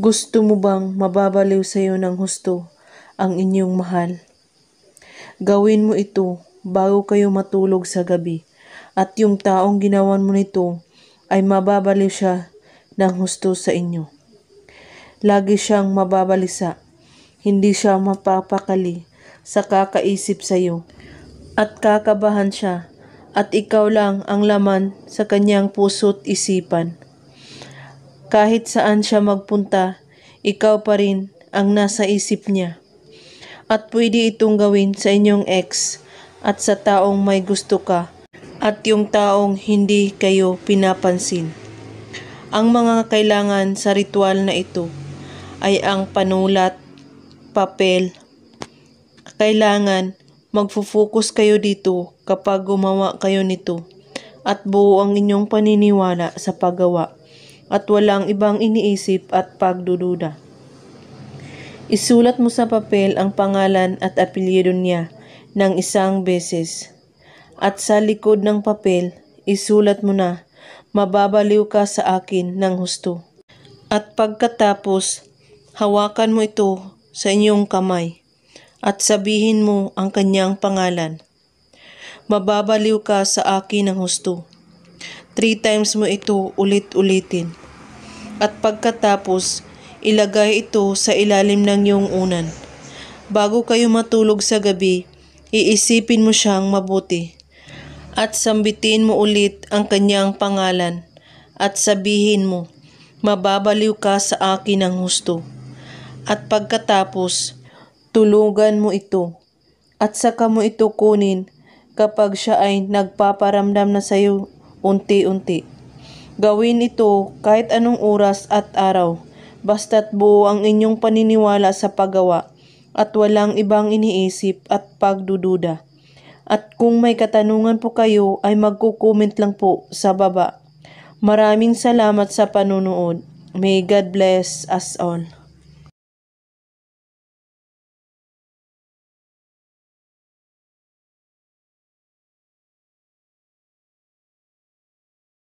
Gusto mo bang mababaliw sa iyo ng husto ang inyong mahal? Gawin mo ito bago kayo matulog sa gabi at yung taong ginawan mo nito ay mababaliw siya ng husto sa inyo. Lagi siyang mababalisa, hindi siya mapapakali sa kakaisip sa iyo at kakabahan siya at ikaw lang ang laman sa kanyang puso't isipan. Kahit saan siya magpunta, ikaw pa rin ang nasa isip niya. At pwede itong gawin sa inyong ex at sa taong may gusto ka at yung taong hindi kayo pinapansin. Ang mga kailangan sa ritual na ito ay ang panulat, papel. Kailangan magfo-focus kayo dito kapag gumawa kayo nito at buo ang inyong paniniwala sa paggawa at walang ibang iniisip at pagdududa. Isulat mo sa papel ang pangalan at apelyido niya ng isang beses. At sa likod ng papel, isulat mo na, mababaliw ka sa akin ng husto. At pagkatapos, hawakan mo ito sa inyong kamay at sabihin mo ang kanyang pangalan. Mababaliw ka sa akin ng husto. Three times mo ito ulit-ulitin at pagkatapos ilagay ito sa ilalim ng iyong unan. Bago kayo matulog sa gabi, iisipin mo siyang mabuti at sambitin mo ulit ang kanyang pangalan at sabihin mo, mababaliw ka sa akin ng husto. At pagkatapos, tulugan mo ito at saka mo ito kunin kapag siya ay nagpaparamdam na sa iyo unti-unti. Gawin ito kahit anong oras at araw, basta't buo ang inyong paniniwala sa paggawa at walang ibang iniisip at pagdududa. At kung may katanungan po kayo ay magkukomment lang po sa baba. Maraming salamat sa panunood. May God bless us all.